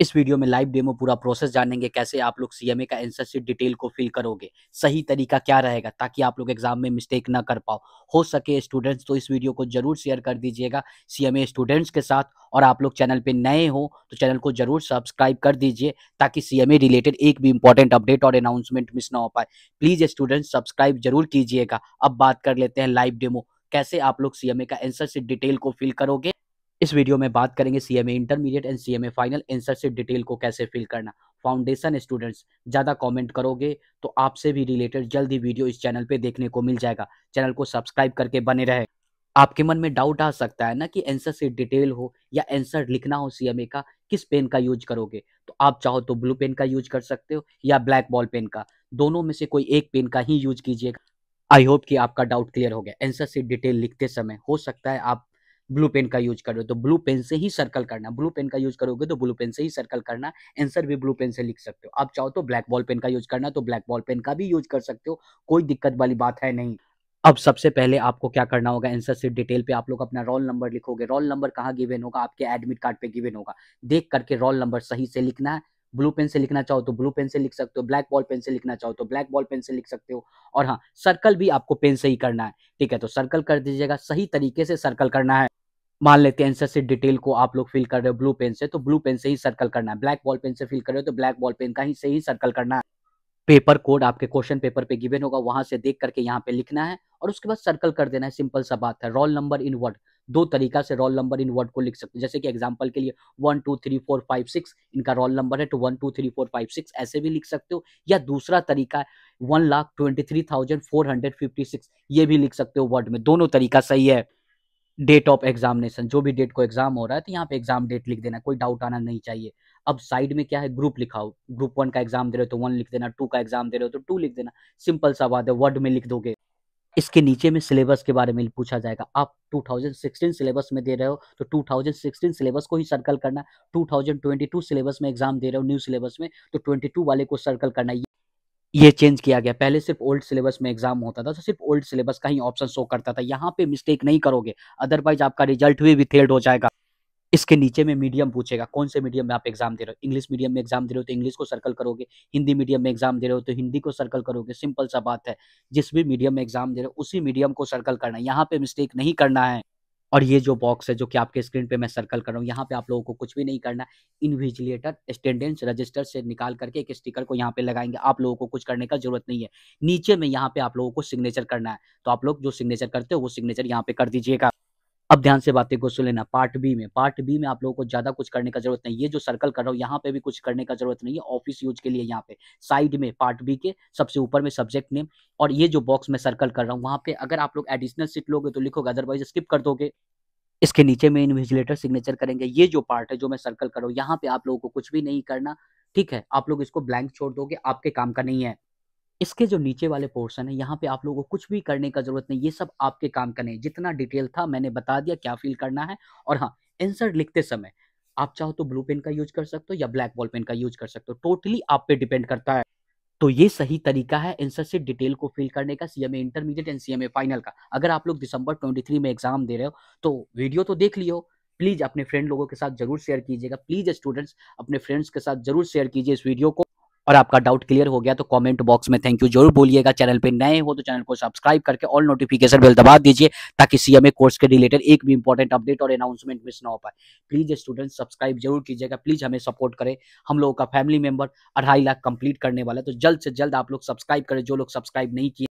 इस वीडियो में live demo पूरा प्रोसेस जानेंगे कैसे आप लोग सीएमए का एंसर शीट डिटेल को फिल करोगे सही तरीका क्या रहेगा ताकि आप लोग एग्जाम में मिस्टेक ना कर पाओ हो सके स्टूडेंट्स तो इस वीडियो को जरूर शेयर कर दीजिएगा सीएमए स्टूडेंट्स के साथ और आप लोग चैनल पे नए हो तो चैनल को जरूर सब्सक्राइब कर दीजिए ताकि सीएमए रिलेटेड एक भी इंपॉर्टेंट अपडेट और अनाउंसमेंट मिस ना हो पाए प्लीज स्टूडेंट्स सब्सक्राइब जरूर कीजिएगा अब बात कर लेते हैं लाइव डेमो कैसे आप लोग सीएमए का एंसर शीट डिटेल को फिल करोगे इस वीडियो में बात करेंगे CMA intermediate and CMA final insert detail को कैसे फिल करना फाउंडेशन स्टूडेंट्स ज़्यादा कमेंट करोगे तो आपसे भी रिलेटेड जल्द ही वीडियो इस चैनल पे देखने को मिल जाएगा चैनल को सब्सक्राइब करके बने रहे आपके मन में डाउट आ सकता है ना कि एंसर से डिटेल हो या एंसर लिखना हो सीएमए का किस पेन का यूज करोगे तो आप चाहो तो ब्लू पेन का यूज कर सकते हो या ब्लैक बॉल पेन का दोनों में से कोई एक पेन का ही यूज कीजिएगा आई होप कि आपका डाउट क्लियर हो गया एंसर से डिटेल लिखते समय हो सकता है आप ब्लू पेन का यूज कर रहे हो तो ब्लू पेन से ही सर्कल करना ब्लू पेन का यूज करोगे तो ब्लू पेन से ही सर्कल करना आंसर भी ब्लू पेन से लिख सकते हो आप चाहो तो ब्लैक बॉल पेन का यूज करना तो ब्लैक बॉल पेन का भी यूज कर सकते हो कोई दिक्कत वाली बात है नहीं अब सबसे पहले आपको क्या करना होगा आंसर सीट डिटेल पे आप लोग अपना रोल नंबर लिखोगे रोल नंबर कहाँ गिवेन होगा आपके एडमिट कार्ड पे गिवेन होगा देख करके रोल नंबर सही से लिखना है ब्लू पेन से लिखना चाहो तो ब्लू पेन से लिख सकते हो ब्लैक बॉल पेन से लिखना चाहो तो ब्लैक बॉल पेन से लिख सकते हो और हाँ सर्कल भी आपको पेन से ही करना है ठीक है तो सर्कल कर दीजिएगा सही तरीके से सर्कल करना है मान लेते हैं आंसर से डिटेल को आप लोग फिल कर रहे हो ब्लू पेन से तो ब्लू पेन से ही सर्कल करना है ब्लैक बॉल पेन से फिल कर रहे हो तो ब्लैक बॉल पेन का ही से ही सर्कल करना है पेपर कोड आपके क्वेश्चन पेपर पे गिवन होगा वहां से देख करके यहाँ पे लिखना है और उसके बाद सर्कल कर देना है सिंपल सा बात है रोल नंबर इन वर्ड दो तरीका से रोल नंबर इन वर्ड को लिख सकते हैं जैसे कि एग्जाम्पल के लिए one two three four five six इनका रोल नंबर है तो one two three four five six ऐसे भी लिख सकते हो या दूसरा तरीका है one lakh twenty three thousand four hundred fifty six ये भी लिख सकते हो वर्ड में दोनों तरीका सही है डेट ऑफ एग्जामिनेशन जो भी डेट को एग्जाम हो रहा है तो यहाँ पे एग्जाम डेट लिख देना कोई डाउट आना नहीं चाहिए अब साइड में क्या है ग्रुप लिखा हो ग्रुप वन का एग्जाम दे रहे हो तो वन लिख देना टू का एग्जाम दे रहे हो तो टू लिख देना सिंपल सा बात है वर्ड में लिख दोगे इसके नीचे में सिलेबस के बारे में पूछा जाएगा आप 2016 सिलेबस में दे रहे हो तो 2016 सिलेबस को ही सर्कल करना 2022 सिलेबस में एग्जाम दे रहे हो न्यू सिलेबस में तो 22 वाले को सर्कल करना ये चेंज किया गया पहले सिर्फ ओल्ड सिलेबस में एग्जाम होता था तो सिर्फ ओल्ड सिलेबस का ही ऑप्शन शो करता था यहाँ पे मिस्टेक नहीं करोगे अदरवाइज आपका रिजल्ट भी फेल्ड हो जाएगा इसके नीचे में मीडियम पूछेगा कौन से मीडियम में आप एग्जाम दे रहे हो इंग्लिश मीडियम में एग्जाम दे रहे हो तो इंग्लिश को सर्कल करोगे हिंदी मीडियम में एग्जाम दे रहे हो तो हिंदी को सर्कल करोगे सिंपल सा बात है जिस भी मीडियम में एग्जाम दे रहे हो उसी मीडियम को सर्कल करना है यहाँ पे मिस्टेक नहीं करना है और ये जो बॉक्स है जो कि आपके स्क्रीन पे मैं सर्कल कर रहा हूँ यहाँ पे आप लोगों को कुछ भी नहीं करना इनविजिलेटर स्टेंडेंस रजिस्टर से निकाल करके एक स्टिकर को यहाँ पे लगाएंगे आप लोगों को कुछ करने का जरूरत नहीं है नीचे में यहाँ पे आप लोगों को सिग्नेचर करना है तो आप लोग जो सिग्नेचर करते हो वो सिग्नेचर यहाँ पे कर दीजिएगा अब ध्यान से बातें को सुन लेना पार्ट बी में पार्ट बी में आप लोगों को ज्यादा कुछ करने का जरूरत नहीं ये जो सर्कल कर रहा हूँ यहाँ पे भी कुछ करने का जरूरत नहीं है ऑफिस यूज के लिए यहाँ पे साइड में पार्ट बी के सबसे ऊपर में सब्जेक्ट नेम और ये जो बॉक्स में सर्कल कर रहा हूँ वहाँ पे अगर आप लोग एडिशनल सीट लोगे तो लिखोगे अदरवाइज स्किप कर दोगे इसके नीचे में इन्विजिलेटर सिग्नेचर करेंगे ये जो पार्ट है जो मैं सर्कल कर रहा हूँ यहाँ पे आप लोगों को कुछ भी नहीं करना ठीक है आप लोग इसको ब्लैंक छोड़ दोगे आपके काम का नहीं है इसके जो नीचे वाले पोर्शन है यहाँ पे आप लोगों को कुछ भी करने का जरूरत नहीं ये सब आपके काम का नहीं जितना डिटेल था मैंने बता दिया क्या फील करना है और हाँ एंसर लिखते समय आप चाहो तो ब्लू पेन का यूज कर सकते हो या ब्लैक बॉल पेन का यूज कर सकते हो टोटली आप पे डिपेंड करता है तो ये सही तरीका है एंसर से डिटेल को फिल करने का CMA intermediate and CMA final का अगर आप लोग दिसंबर 23 में एग्जाम दे रहे हो तो वीडियो तो देख लियो प्लीज अपने फ्रेंड लोगों के साथ जरूर शेयर कीजिएगा प्लीज स्टूडेंट्स अपने फ्रेंड्स के साथ जरूर शेयर कीजिए इस वीडियो को और आपका डाउट क्लियर हो गया तो कमेंट बॉक्स में थैंक यू जरूर बोलिएगा चैनल पे नए हो तो चैनल को सब्सक्राइब करके ऑल नोटिफिकेशन बेल दबा दीजिए ताकि सीएमए कोर्स के रिलेटेड एक भी इंपॉर्टेंट अपडेट और अनाउंसमेंट मिस ना हो पाए प्लीज स्टूडेंट सब्सक्राइब जरूर कीजिएगा प्लीज हमें सपोर्ट करें हम लोगों का फैमिली मेंबर अढ़ाई लाख कंप्लीट करने वाला तो जल्द से जल्द आप लोग सब्सक्राइब करें जो लोग सब्सक्राइब नहीं किए